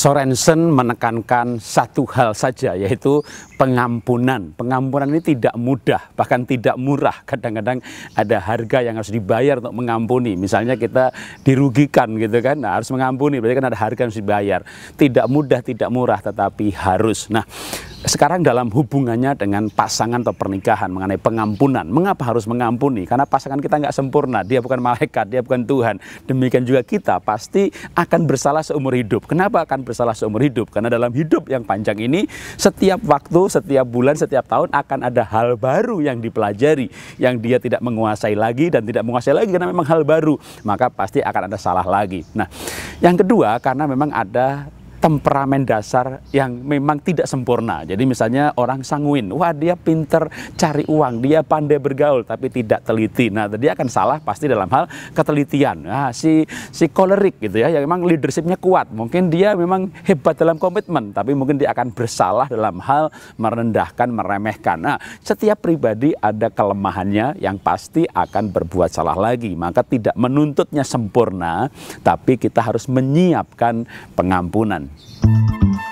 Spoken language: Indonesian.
Sorensen menekankan satu hal saja yaitu pengampunan. Pengampunan ini tidak mudah, bahkan tidak murah. Kadang-kadang ada harga yang harus dibayar untuk mengampuni. Misalnya kita dirugikan gitu kan, nah, harus mengampuni berarti kan ada harga yang harus dibayar. Tidak mudah, tidak murah tetapi harus. Nah, sekarang dalam hubungannya dengan pasangan atau pernikahan mengenai pengampunan. Mengapa harus mengampuni? Karena pasangan kita nggak sempurna, dia bukan malaikat, dia bukan Tuhan. Demikian juga kita pasti akan bersalah seumur hidup. Kenapa akan bersalah seumur hidup? Karena dalam hidup yang panjang ini, setiap waktu, setiap bulan, setiap tahun akan ada hal baru yang dipelajari, yang dia tidak menguasai lagi dan tidak menguasai lagi karena memang hal baru. Maka pasti akan ada salah lagi. Nah, yang kedua karena memang ada temperamen dasar yang memang tidak sempurna. Jadi misalnya orang sanguin, wah dia pinter cari uang, dia pandai bergaul tapi tidak teliti. Nah, dia akan salah pasti dalam hal ketelitian. Nah, si si kolerik gitu ya, yang memang leadershipnya kuat. Mungkin dia memang hebat dalam komitmen, tapi mungkin dia akan bersalah dalam hal merendahkan, meremehkan. Nah, setiap pribadi ada kelemahannya yang pasti akan berbuat salah lagi. Maka tidak menuntutnya sempurna, tapi kita harus menyiapkan pengampunan Amen.